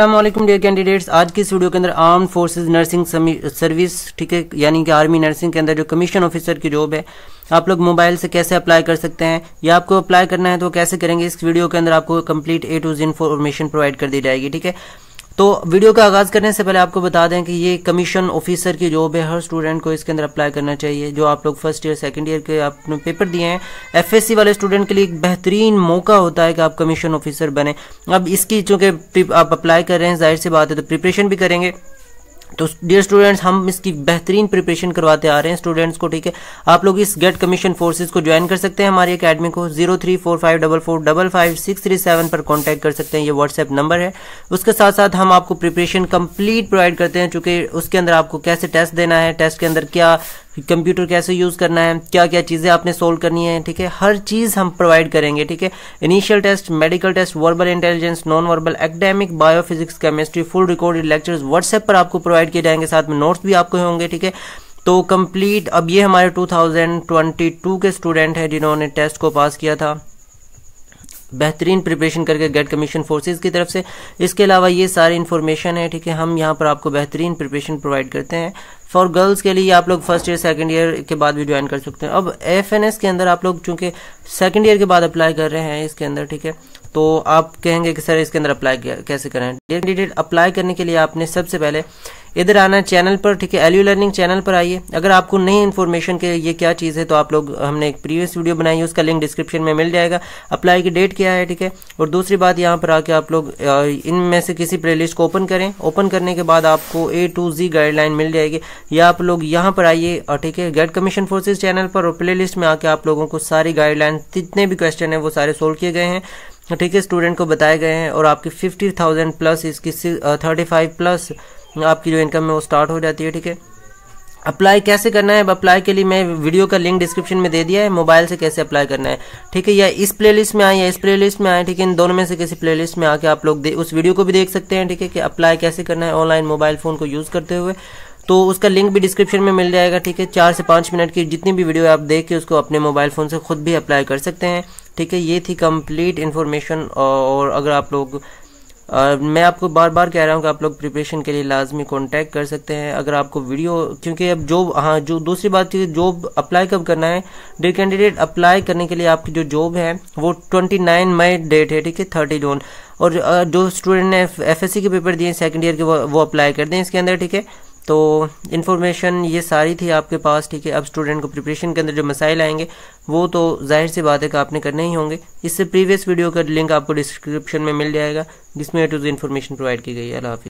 Aslam dear candidates आज की इस वीडियो के अंदर आर्म फोर्सेस नर्सिंग सर्विस ठीक है यानी कि आर्मी नर्सिंग के अंदर जो कमीशन ऑफिसर की जॉब है आप लोग मोबाइल से कैसे अप्लाई कर सकते हैं या आपको अप्लाई करना है तो कैसे करेंगे इस वीडियो के अंदर आपको complete A to Z information provide कर दी जाएगी ठीक है तो वीडियो का आगाज़ करने से पहले आपको बता दें कि ये कमीशन ऑफिसर की जॉब है हर स्टूडेंट को इसके अंदर अप्लाई करना चाहिए जो आप लोग फर्स्ट ईयर सेकेंड ईयर के आपने पेपर दिए हैं एफएससी वाले स्टूडेंट के लिए एक बेहतरीन मौका होता है कि आप कमीशन ऑफिसर बने अब इसकी चूँकि आप अप्लाई कर रहे हैं जाहिर सी बात है तो प्रिपरेशन भी करेंगे तो डियर स्टूडेंट्स हम इसकी बेहतरीन प्रिपरेशन करवाते आ रहे हैं स्टूडेंट्स को ठीक है आप लोग इस गेट कमीशन फोर्सेस को ज्वाइन कर सकते हैं हमारी अकेडमी को zero three four five double four double five six three seven पर कांटेक्ट कर सकते हैं ये व्हाट्सएप नंबर है उसके साथ साथ हम आपको प्रिपरेशन कंप्लीट प्रोवाइड करते हैं चूंकि उसके अंदर आपको कैसे टेस्ट देना है टेस्ट के अंदर क्या कंप्यूटर कैसे यूज़ करना है क्या क्या चीज़ें आपने सोल्व करनी है ठीक है हर चीज़ हम प्रोवाइड करेंगे ठीक है initial test medical test verbal intelligence non verbal academic biophysics chemistry full recorded lectures WhatsApp पर आपको प्रोवाइड किए जाएंगे साथ में नोट्स भी आपको होंगे ठीक है तो कंप्लीट अब ये हमारे 2022 के स्टूडेंट हैं जिन्होंने टेस्ट को पास किया था बेहतरीन प्रिपरेशन करके गेट कमीशन फोर्सेज की तरफ से इसके अलावा ये सारी इन्फॉर्मेशन है ठीक है हम यहाँ पर आपको बेहतरीन प्रिपरेशन प्रोवाइड करते हैं फॉर गर्ल्स के लिए आप लोग फर्स्ट ईयर सेकंड ईयर के बाद भी ज्वाइन कर सकते हैं अब एफ के अंदर आप लोग चूंकि सेकंड ईयर के बाद अप्लाई कर रहे हैं इसके अंदर ठीक है तो आप कहेंगे कि सर इसके अंदर अप्लाई कैसे करें कैंडिडेट अप्लाई करने के लिए आपने सबसे पहले इधर आना चैनल पर ठीक है एल्यू लर्निंग चैनल पर आइए अगर आपको नई इन्फॉर्मेशन के ये क्या चीज़ है तो आप लोग हमने एक प्रीवियस वीडियो बनाई है उसका लिंक डिस्क्रिप्शन में मिल जाएगा अप्लाई की डेट क्या है ठीक है और दूसरी बात यहाँ पर आके आप लोग इनमें से किसी प्ले को ओपन करें ओपन करने के बाद आपको ए टू जी गाइडलाइन मिल जाएगी या आप लोग यहाँ पर आइए और ठीक है गेट कमीशन फोर्सेज चैनल पर और प्ले में आके आप लोगों को सारी गाइडलाइन जितने भी क्वेश्चन है वो सारे सोल्व किए गए हैं ठीक है स्टूडेंट को बताए गए हैं और आपके फिफ्टी थाउजेंड प्लस इसकी थर्टी फाइव प्लस आपकी जो इनकम है वो स्टार्ट हो जाती है ठीक है अप्लाई कैसे करना है अब अप्लाई के लिए मैं वीडियो का लिंक डिस्क्रिप्शन में दे दिया है मोबाइल से कैसे अप्लाई करना है ठीक है या इस प्लेलिस्ट में आए या इस प्लेलिस्ट में आए ठीक है इन दोनों में से किसी प्लेलिस्ट में आके आप लोग उस वीडियो को भी देख सकते हैं ठीक है कि अप्लाई कैसे करना है ऑनलाइन मोबाइल फ़ोन को यूज़ करते हुए तो उसका लिंक भी डिस्क्रिप्शन में मिल जाएगा ठीक है चार से पाँच मिनट की जितनी भी वीडियो आप देख के उसको अपने मोबाइल फ़ोन से खुद भी अप्लाई कर सकते हैं ठीक है ये थी कंप्लीट इन्फॉर्मेशन और अगर आप लोग और मैं आपको बार बार कह रहा हूँ कि आप लोग प्रिपरेशन के लिए लाजमी कॉन्टैक्ट कर सकते हैं अगर आपको वीडियो क्योंकि अब जॉब हाँ जो दूसरी बात थी जॉब अप्लाई कब करना है डे कैंडिडेट अप्लाई करने के लिए आपकी जो जॉब है वो ट्वेंटी नाइन मई डेट है ठीक है थर्टी जून और जो स्टूडेंट ने एफ एस सी के पेपर दिए सेकेंड ईयर के वो, वो अप्लाई कर दें इसके अंदर ठीक है तो इन्फॉर्मेशन ये सारी थी आपके पास ठीक है अब स्टूडेंट को प्रिपरेशन के अंदर जो मसाइल आएंगे वो तो जाहिर सी बात है कि आपने करने ही होंगे इससे प्रीवियस वीडियो का लिंक आपको डिस्क्रिप्शन में मिल जाएगा जिसमें टू इन्फॉर्मेशन प्रोवाइड की गई है अल्लाह